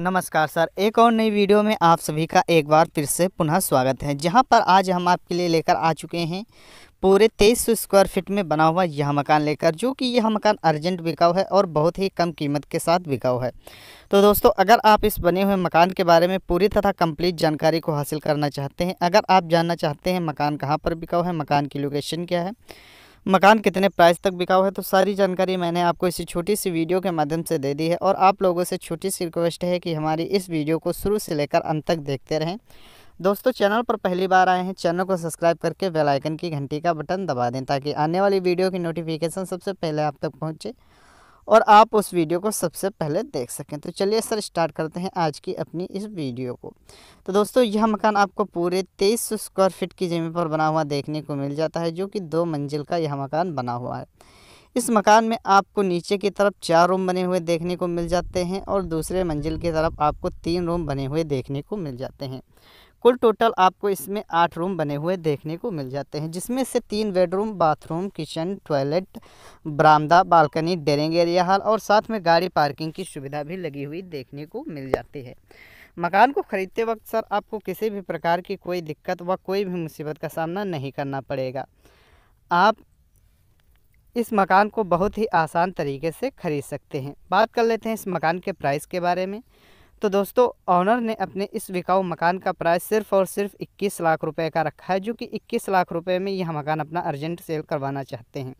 नमस्कार सर एक और नई वीडियो में आप सभी का एक बार फिर से पुनः स्वागत है जहां पर आज हम आपके लिए लेकर आ चुके हैं पूरे तेईस सौ स्क्वायर फीट में बना हुआ यह मकान लेकर जो कि यह मकान अर्जेंट बिकाऊ है और बहुत ही कम कीमत के साथ बिकाऊ है तो दोस्तों अगर आप इस बने हुए मकान के बारे में पूरी तथा कंप्लीट जानकारी को हासिल करना चाहते हैं अगर आप जानना चाहते हैं मकान कहाँ पर बिकाऊ है मकान की लोकेशन क्या है मकान कितने प्राइस तक बिका हुआ है तो सारी जानकारी मैंने आपको इसी छोटी सी वीडियो के माध्यम से दे दी है और आप लोगों से छोटी सी रिक्वेस्ट है कि हमारी इस वीडियो को शुरू से लेकर अंत तक देखते रहें दोस्तों चैनल पर पहली बार आए हैं चैनल को सब्सक्राइब करके बेल आइकन की घंटी का बटन दबा दें ताकि आने वाली वीडियो की नोटिफिकेशन सबसे पहले आप तक पहुंचे और आप उस वीडियो को सबसे पहले देख सकें तो चलिए सर स्टार्ट करते हैं आज की अपनी इस वीडियो को तो दोस्तों यह मकान आपको पूरे तेईस सौ स्क्वायर फीट की ज़मीन पर बना हुआ देखने को मिल जाता है जो कि दो मंजिल का यह मकान बना हुआ है इस मकान में आपको नीचे की तरफ चार रूम बने हुए देखने को मिल जाते हैं और दूसरे मंजिल की तरफ आपको तीन रूम बने हुए देखने को मिल जाते हैं कुल टोटल आपको इसमें आठ रूम बने हुए देखने को मिल जाते हैं जिसमें से तीन बेडरूम बाथरूम किचन टॉयलेट बरामदा बालकनी डेरिंग एरिया हाल और साथ में गाड़ी पार्किंग की सुविधा भी लगी हुई देखने को मिल जाती है मकान को ख़रीदते वक्त सर आपको किसी भी प्रकार की कोई दिक्कत व कोई भी मुसीबत का सामना नहीं करना पड़ेगा आप इस मकान को बहुत ही आसान तरीके से ख़रीद सकते हैं बात कर लेते हैं इस मकान के प्राइस के बारे में तो दोस्तों ऑनर ने अपने इस बिकाऊ मकान का प्राइस सिर्फ और सिर्फ 21 लाख रुपए का रखा है जो कि 21 लाख रुपए में यह मकान अपना अर्जेंट सेल करवाना चाहते हैं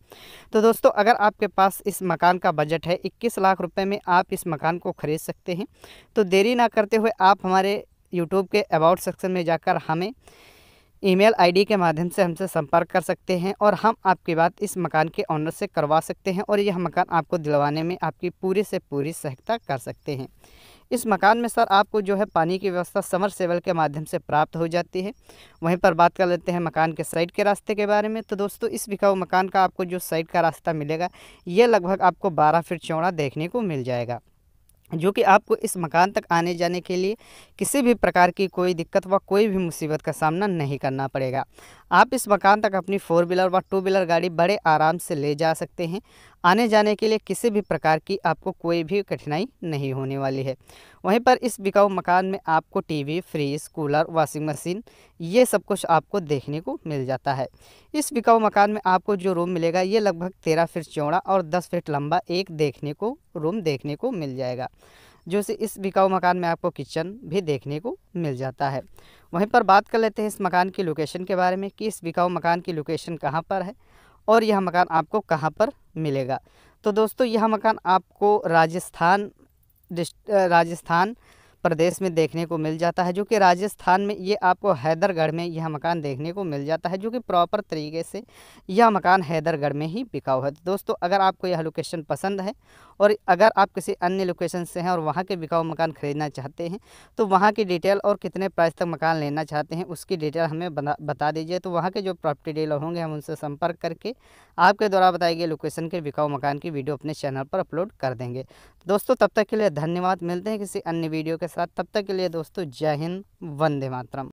तो दोस्तों अगर आपके पास इस मकान का बजट है 21 लाख रुपए में आप इस मकान को ख़रीद सकते हैं तो देरी ना करते हुए आप हमारे यूट्यूब के अबाउट सेक्शन में जाकर हमें ईमेल आईडी के माध्यम से हमसे संपर्क कर सकते हैं और हम आपकी बात इस मकान के ऑनर से करवा सकते हैं और यह मकान आपको दिलवाने में आपकी पूरी से पूरी सहायता कर सकते हैं इस मकान में सर आपको जो है पानी की व्यवस्था समर सेवल के माध्यम से प्राप्त हो जाती है वहीं पर बात कर लेते हैं मकान के साइड के रास्ते के बारे में तो दोस्तों इस बिकाऊ मकान का आपको जो साइड का रास्ता मिलेगा ये लगभग आपको बारह फिट चौड़ा देखने को मिल जाएगा जो कि आपको इस मकान तक आने जाने के लिए किसी भी प्रकार की कोई दिक्कत व कोई भी मुसीबत का सामना नहीं करना पड़ेगा आप इस मकान तक अपनी फ़ोर व्हीलर व टू व्हीलर गाड़ी बड़े आराम से ले जा सकते हैं आने जाने के लिए किसी भी प्रकार की आपको कोई भी कठिनाई नहीं होने वाली है वहीं पर इस बिकाऊ मकान में आपको TV, fridge cooler washing machine ये सब कुछ आपको देखने को मिल जाता है इस बिकाऊ मकान में आपको जो रूम मिलेगा ये लगभग तेरह फीट चौड़ा और दस फीट लंबा एक देखने को रूम देखने को मिल जाएगा जो से इस बिकाऊ मकान में आपको किचन भी देखने को मिल जाता है वहीं पर बात कर लेते हैं इस मकान की लोकेशन के बारे में कि इस बिकाऊ मकान की लोकेशन कहाँ पर है और यह मकान आपको कहाँ पर मिलेगा तो दोस्तों यह मकान आपको राजस्थान राजस्थान प्रदेश में देखने को मिल जाता है जो कि राजस्थान में ये आपको हैदरगढ़ में यह मकान देखने को मिल जाता है जो कि प्रॉपर तरीके से यह मकान हैदरगढ़ में ही बिका हुआ है तो दोस्तों अगर आपको यह लोकेशन पसंद है और अगर आप किसी अन्य लोकेशन से हैं और वहाँ के बिकाऊ मकान खरीदना चाहते हैं तो वहाँ की डिटेल और कितने प्राइस तक मकान लेना चाहते हैं उसकी डिटेल हमें बता दीजिए तो वहाँ के जो प्रॉपर्टी डीलर होंगे हम उनसे संपर्क करके आपके द्वारा बताई गई लोकेशन के बिकाऊ मकान की वीडियो अपने चैनल पर अपलोड कर देंगे दोस्तों तब तक के लिए धन्यवाद मिलते हैं किसी अन्य वीडियो के साथ तब तक के लिए दोस्तों जय हिंद वंदे मातरम